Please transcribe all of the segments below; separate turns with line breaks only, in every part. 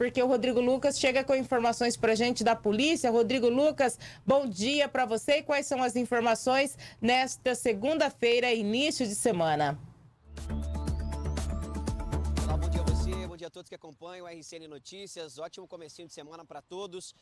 porque o Rodrigo Lucas chega com informações para gente da polícia. Rodrigo Lucas, bom dia para você. E quais são as informações nesta segunda-feira, início de semana? Olá, bom dia a você, bom dia a todos que acompanham o RCN Notícias. Ótimo comecinho de semana para todos.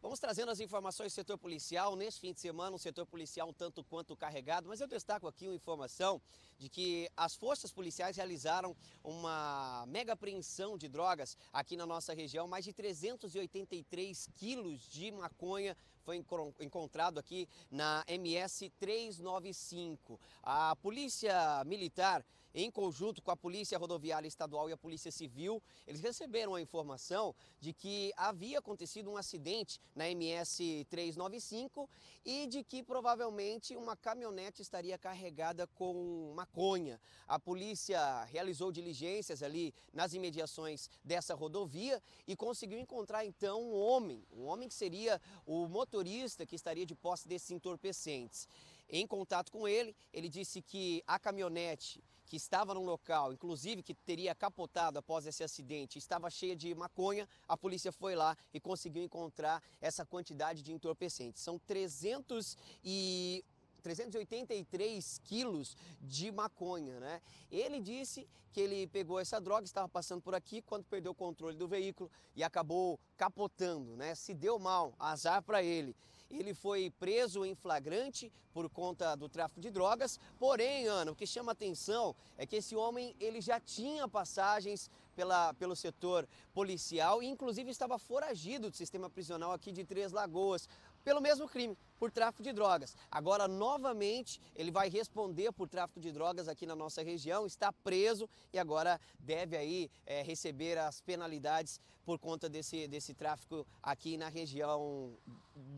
Vamos trazendo as informações do setor policial. Neste fim de semana, um setor policial um tanto quanto carregado, mas eu destaco aqui uma informação de que as forças policiais realizaram uma mega apreensão de drogas aqui na nossa região. Mais de 383 quilos de maconha foi encontrado aqui na MS 395. A Polícia Militar, em conjunto com a Polícia Rodoviária Estadual e a Polícia Civil, eles receberam a informação de que havia acontecido um acidente na MS 395 e de que provavelmente uma caminhonete estaria carregada com maconha. A polícia realizou diligências ali nas imediações dessa rodovia e conseguiu encontrar então um homem, um homem que seria o motorista que estaria de posse desses entorpecentes. Em contato com ele, ele disse que a caminhonete que estava no local, inclusive que teria capotado após esse acidente, estava cheia de maconha. A polícia foi lá e conseguiu encontrar essa quantidade de entorpecentes. São 300 e 383 quilos de maconha, né? Ele disse que ele pegou essa droga, estava passando por aqui quando perdeu o controle do veículo e acabou capotando, né? Se deu mal, azar para ele. Ele foi preso em flagrante por conta do tráfico de drogas. Porém, Ana, o que chama atenção é que esse homem ele já tinha passagens pela, pelo setor policial e inclusive estava foragido do sistema prisional aqui de Três Lagoas pelo mesmo crime, por tráfico de drogas. Agora, novamente, ele vai responder por tráfico de drogas aqui na nossa região, está preso e agora deve aí é, receber as penalidades por conta desse, desse tráfico aqui na região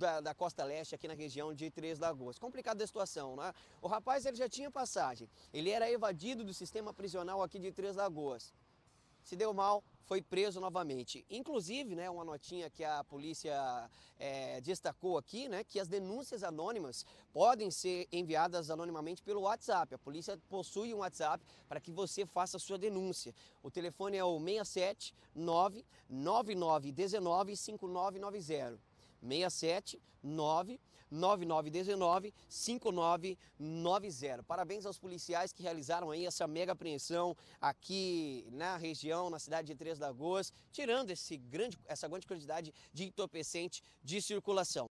da, da costa leste, aqui na região de Três Lagoas. Complicada a situação, né? O rapaz ele já tinha passagem, ele era evadido do sistema prisional aqui de Três Lagoas se deu mal, foi preso novamente. Inclusive, né, uma notinha que a polícia é, destacou aqui, né, que as denúncias anônimas podem ser enviadas anonimamente pelo WhatsApp. A polícia possui um WhatsApp para que você faça a sua denúncia. O telefone é o 679 9919 5990. 679-9919-5990. Parabéns aos policiais que realizaram aí essa mega apreensão aqui na região, na cidade de Três Lagoas, tirando esse grande, essa grande quantidade de entorpecente de circulação.